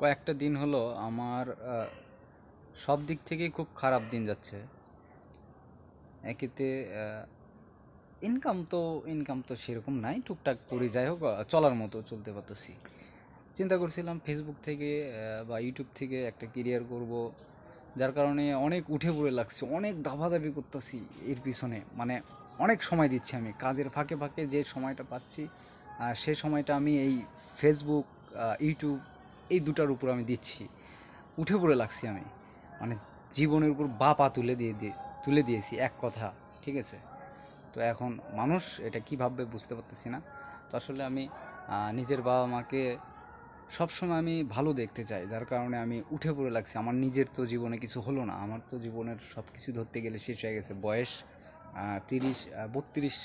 কয়েকটা দিন হলো আমার সব দিক থেকেই খুব খারাপ দিন যাচ্ছে একেতে ইনকাম তো ইনকাম তো সেরকম নাই টুকটাক করে যাই হোক চলার মতো চলতে পারতেছি চিন্তা করছিলাম ফেসবুক থেকে বা ইউটিউব থেকে একটা কেরিয়ার করব যার কারণে অনেক উঠে পড়ে লাগছে অনেক দাবাদাবি করতেছি এর পিছনে মানে অনেক সময় দিচ্ছি আমি কাজের ফাঁকে ফাঁকে যে সময়টা পাচ্ছি সে সময়টা আমি এই ফেসবুক ইউটিউব এই দুটার উপর আমি দিচ্ছি উঠে পড়ে লাগছি আমি মানে জীবনের উপর বা পা তুলে দিয়ে দিয়ে তুলে দিয়েছি এক কথা ঠিক আছে তো এখন মানুষ এটা কী ভাববে বুঝতে পারতেছি না তো আসলে আমি নিজের বাবা মাকে সবসময় আমি ভালো দেখতে চাই যার কারণে আমি উঠে পড়ে লাগছি আমার নিজের তো জীবনে কিছু হলো না আমার তো জীবনের সব কিছু ধরতে গেলে শেষ হয়ে গেছে বয়স তিরিশ বত্রিশ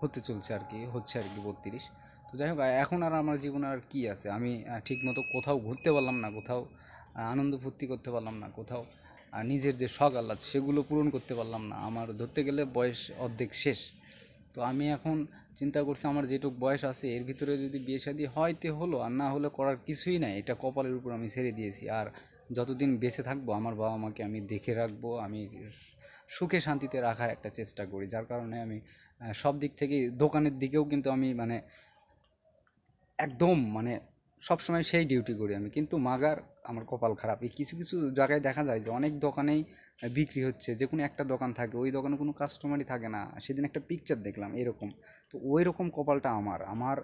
হতে চলছে আর কি হচ্ছে আর কি বত্রিশ তো যাই হোক এখন আর আমার জীবনে আর কী আছে আমি ঠিকমতো কোথাও ঘুরতে পারলাম না কোথাও আনন্দ ফুর্তি করতে পারলাম না কোথাও নিজের যে শখ আহ্লাদ সেগুলো পূরণ করতে পারলাম না আমার ধরতে গেলে বয়স অর্ধেক শেষ তো আমি এখন চিন্তা করছি আমার যেটুকু বয়স আছে এর ভিতরে যদি বিয়ে শাদি হয়তে হলো আর না হলে করার কিছুই নাই এটা কপালের উপর আমি ছেড়ে দিয়েছি আর যতদিন বেঁচে থাকবো আমার বাবা মাকে আমি দেখে রাখবো আমি সুখে শান্তিতে রাখার একটা চেষ্টা করি যার কারণে আমি সব দিক থেকে দোকানের দিকেও কিন্তু আমি মানে একদম মানে সবসময় সেই ডিউটি করি আমি কিন্তু মাগার আমার কপাল খারাপ এই কিছু কিছু জায়গায় দেখা যায় যে অনেক দোকানেই বিক্রি হচ্ছে যে কোনো একটা দোকান থাকে ওই দোকানে কোনো কাস্টমারই থাকে না সেদিন একটা পিকচার দেখলাম এরকম তো ওই রকম কপালটা আমার আমার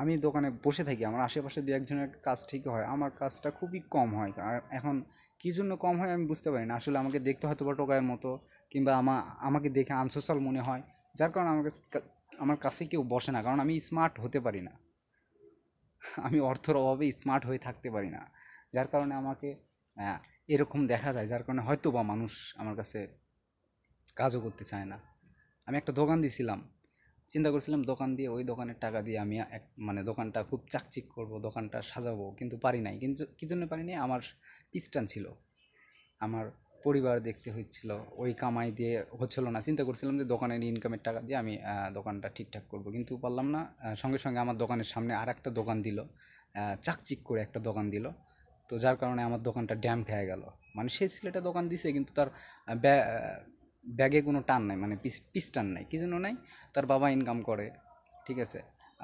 আমি দোকানে বসে থাকি আমার আশেপাশে দু একজনের কাজ ঠিক হয় আমার কাজটা খুবই কম হয় আর এখন কী জন্য কম হয় আমি বুঝতে পারি না আসলে আমাকে দেখতে হয়তো বা টোকায়ের মতো কিংবা আমা আমাকে দেখে আনসোশাল মনে হয় যার কারণে আমাকে আমার কাছে কেউ বসে না কারণ আমি স্মার্ট হতে পারি না আমি অর্থর অভাবে স্মার্ট হয়ে থাকতে পারি না যার কারণে আমাকে এরকম দেখা যায় যার কারণে হয়তো বা মানুষ আমার কাছে কাজও করতে চায় না আমি একটা দোকান দিয়েছিলাম চিন্তা করছিলাম দোকান দিয়ে ওই দোকানের টাকা দিয়ে আমি এক মানে দোকানটা খুব চাকচিক করব দোকানটা সাজাবো কিন্তু পারি নাই কিন্তু কী জন্য পারি নাই আমার পিস্টান ছিল আমার পরিবার দেখতে হচ্ছিল ওই কামাই দিয়ে হচ্ছিল না চিন্তা করছিলাম যে দোকানের ইনকামের টাকা দিয়ে আমি দোকানটা ঠিকঠাক করব কিন্তু পারলাম না সঙ্গে সঙ্গে আমার দোকানের সামনে আর একটা দোকান দিল চাকচিক করে একটা দোকান দিল তো যার কারণে আমার দোকানটা ড্যাম খেয়ে গেল মানে সেই ছেলেটা দোকান দিছে কিন্তু তার ব্যাগে কোনো টান নাই মানে পিস পিস টান নাই কী জন্য নাই তার বাবা ইনকাম করে ঠিক আছে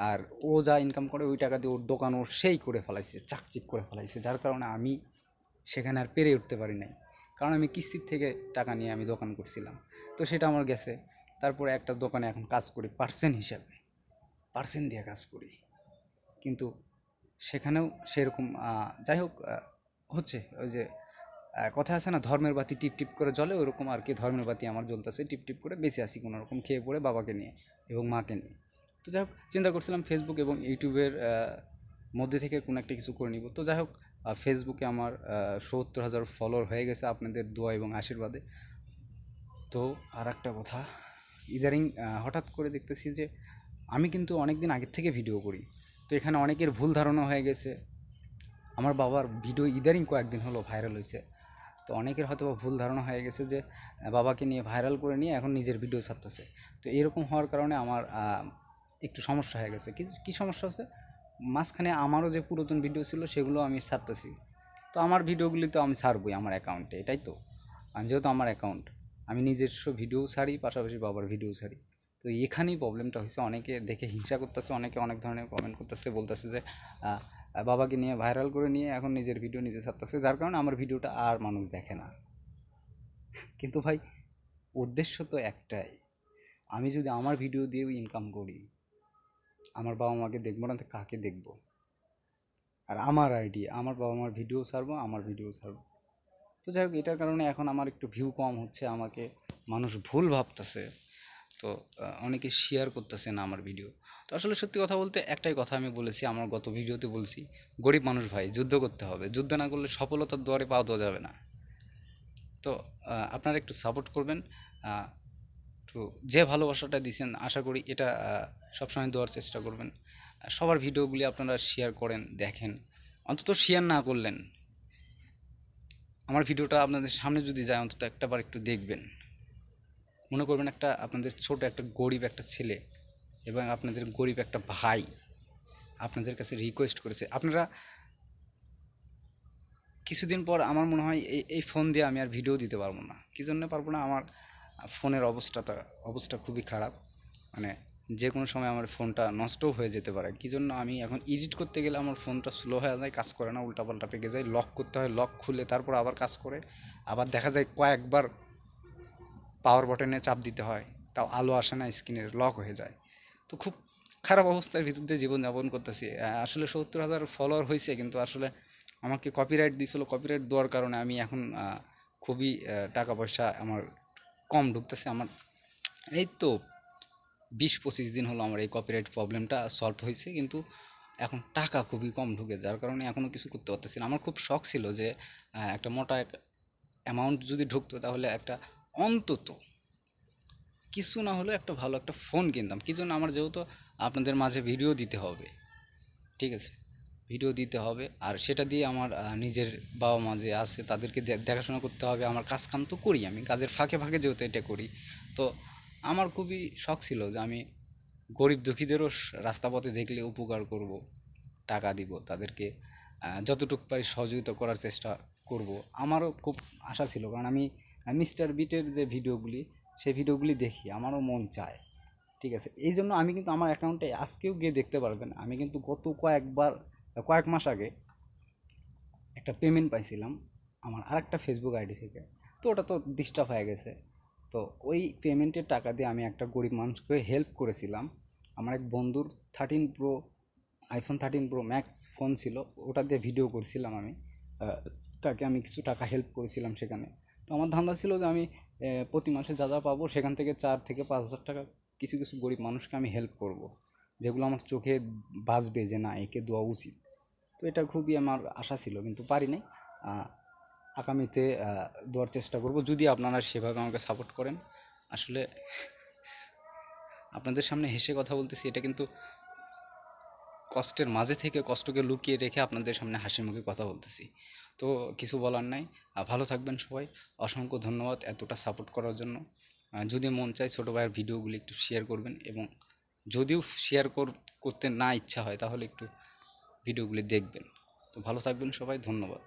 আর ও যা ইনকাম করে ওই টাকা দিয়ে ওর দোকান ওর সেই করে ফেলাইছে চাকচিক করে ফেলাইছে যার কারণে আমি সেখানে আর পেরে উঠতে পারি নাই কারণ আমি কিস্তির থেকে টাকা নিয়ে আমি দোকান করছিলাম তো সেটা আমার গেছে তারপরে একটা দোকানে এখন কাজ করি পার্সেন্ট হিসাবে পার্সেন্ট দিয়ে কাজ করি কিন্তু সেখানেও সেরকম যাই হোক হচ্ছে ওই যে কথা আছে না ধর্মের বাতি টিপ টিপ করে জলে ওরকম আর কি ধর্মের বাতি আমার জ্বলতেছে টিপ টিপ করে বেঁচে আসি কোনো রকম খেয়ে পড়ে বাবাকে নিয়ে এবং মাকে নিয়ে তো যাই হোক চিন্তা করছিলাম ফেসবুক এবং ইউটিউবের মধ্যে থেকে কোনো একটা কিছু করে নিব তো যাই হোক ফেসবুকে আমার সত্তর হাজার ফলোয়ার হয়ে গেছে আপনাদের দোয়া এবং আশীর্বাদে তো আর একটা কথা ইদারিং হঠাৎ করে দেখতেছি যে আমি কিন্তু অনেক দিন আগের থেকে ভিডিও করি তো এখানে অনেকের ভুল ধারণা হয়ে গেছে আমার বাবার ভিডিও ইদারিং কয়েকদিন হলো ভাইরাল হয়েছে তো অনেকের হয়তো ভুল ধারণা হয়ে গেছে যে বাবাকে নিয়ে ভাইরাল করে নিয়ে এখন নিজের ভিডিও ছাড়তেছে তো এরকম হওয়ার কারণে আমার একটু সমস্যা হয়ে গেছে কি সমস্যা আছে মাঝখানে আমারও যে পুরাতন ভিডিও ছিল সেগুলো আমি ছাড়তেছি তো আমার ভিডিওগুলি তো আমি ছাড়বই আমার অ্যাকাউন্টে এটাই তো আমি যেহেতু আমার অ্যাকাউন্ট আমি নিজস্ব ভিডিও ছাড়ি পাশাপাশি বাবার ভিডিও ছাড়ি তো এখানেই প্রবলেমটা হয়েছে অনেকে দেখে হিংসা করতেছে অনেকে অনেক ধরনের কমেন্ট করতেছে বলতেছে যে বাবাকে নিয়ে ভাইরাল করে নিয়ে এখন নিজের ভিডিও নিজে ছাড়তেছে যার কারণে আমার ভিডিওটা আর মানুষ দেখে না কিন্তু ভাই উদ্দেশ্য তো একটাই আমি যদি আমার ভিডিও দিয়েও ইনকাম করি আমার বাবা মাকে দেখবো না কাকে দেখব আর আমার আইডি আমার বাবা মার ভিডিও ছাড়বো আমার ভিডিও ছাড়বো তো যাই হোক এটার কারণে এখন আমার একটু ভিউ কম হচ্ছে আমাকে মানুষ ভুল ভাবতেছে তো অনেকে শেয়ার করতেছে না আমার ভিডিও তো আসলে সত্যি কথা বলতে একটাই কথা আমি বলেছি আমার গত ভিডিওতে বলছি গরিব মানুষ ভাই যুদ্ধ করতে হবে যুদ্ধ না করলে সফলতার দ্বারে পাওয়া যাবে না তো আপনারা একটু সাপোর্ট করবেন তো যে ভালোবাসাটা দিচ্ছেন আশা করি এটা সবসময় দেওয়ার চেষ্টা করবেন সবার ভিডিওগুলি আপনারা শেয়ার করেন দেখেন অন্তত শেয়ার না করলেন আমার ভিডিওটা আপনাদের সামনে যদি যায় অন্তত একটাবার একটু দেখবেন মনে করবেন একটা আপনাদের ছোট একটা গরিব একটা ছেলে এবং আপনাদের গরিব একটা ভাই আপনাদের কাছে রিকোয়েস্ট করেছে আপনারা কিছুদিন পর আমার মনে হয় এই ফোন দিয়ে আমি আর ভিডিও দিতে পারবো না কী জন্য পারবো না আমার ফোনের অবস্থাটা অবস্থা খুবই খারাপ মানে যে কোনো সময় আমার ফোনটা নষ্টও হয়ে যেতে পারে কী জন্য আমি এখন এডিট করতে গেলে আমার ফোনটা স্লো হয়ে যায় কাজ করে না উল্টাপাল্টা পেকে যায় লক করতে হয় লক খুলে তারপর আবার কাজ করে আবার দেখা যায় কয়েকবার পাওয়ার বাটনে চাপ দিতে হয় তাও আলো আসে না স্ক্রিনের লক হয়ে যায় তো খুব খারাপ অবস্থার ভিতর দিয়ে জীবনযাপন করতেছি আসলে সত্তর হাজার ফলোয়ার হয়েছে কিন্তু আসলে আমাকে কপিরাইট দিয়েছিলো কপিরাইট দেওয়ার কারণে আমি এখন খুবই টাকা পয়সা আমার কম ঢুকতেছে আমার এই তো বিশ পঁচিশ দিন হলো আমার এই কপিরাইট প্রবলেমটা সলভ হয়েছে কিন্তু এখন টাকা খুবই কম ঢুকে যার কারণে এখনও কিছু করতে পারতেছি না আমার খুব শখ ছিল যে একটা মোটা এক অ্যামাউন্ট যদি ঢুকতো তাহলে একটা অন্তত কিছু না হলেও একটা ভালো একটা ফোন কিনতাম কিন্তু আমার যেহেতু আপনাদের মাঝে ভিডিও দিতে হবে ঠিক আছে ভিডিও দিতে হবে আর সেটা দিয়ে আমার নিজের বাবা মা যে আছে তাদেরকে দেখাশোনা করতে হবে আমার কাজ কাম তো করি আমি কাজের ফাঁকে ফাঁকে যেহেতু এটা করি তো আমার খুবই শখ ছিল যে আমি গরিব দুঃখীদেরও রাস্তাপথে দেখলে উপকার করব টাকা দিব তাদেরকে যতটুকু পারি সহযোগিতা করার চেষ্টা করব আমারও খুব আশা ছিল কারণ আমি মিস্টার বিটের যে ভিডিওগুলি সেই ভিডিওগুলি দেখি আমারও মন চায় ঠিক আছে এই জন্য আমি কিন্তু আমার অ্যাকাউন্টে আজকেও গিয়ে দেখতে পারবেন আমি কিন্তু গত কয়েকবার কয়েক মাস আগে একটা পেমেন্ট পাইছিলাম আমার আরেকটা ফেসবুক আইডি থেকে তো ওটা তো ডিস্টার্ব হয়ে গেছে তো ওই পেমেন্টের টাকা দিয়ে আমি একটা গরিব মানুষকে হেল্প করেছিলাম আমার এক বন্ধুর thirteen pro iPhone thirteen pro max phone ছিল ওটা দিয়ে ভিডিও করছিলাম আমি তাকে আমি কিছু টাকা হেল্প করেছিলাম সেখানে তো আমার ধান্দা ছিল যে আমি প্রতি মাসে যা যা পাবো সেখান থেকে চার থেকে পাঁচ হাজার টাকা কিছু কিছু গরিব মানুষকে আমি হেল্প করব যেগুলো আমার চোখে বাঁচবে যে না একে দোয়া উচিত তো এটা খুবই আমার আশা ছিল কিন্তু পারি নাই আগামীতে দেওয়ার চেষ্টা করব যদি আপনারা সেভাবে আমাকে সাপোর্ট করেন আসলে আপনাদের সামনে হেসে কথা বলতেছি এটা কিন্তু কষ্টের মাঝে থেকে কষ্টকে লুকিয়ে রেখে আপনাদের সামনে হাসি মুখে কথা বলতেছি তো কিছু বলার নাই ভালো থাকবেন সবাই অসংখ্য ধন্যবাদ এতটা সাপোর্ট করার জন্য যদি মন চায় ছোটো ভাইয়ের ভিডিওগুলি একটু শেয়ার করবেন এবং যদিও শেয়ার করতে না ইচ্ছা হয় তাহলে একটু ভিডিওগুলি দেখবেন তো ভালো থাকবেন সবাই ধন্যবাদ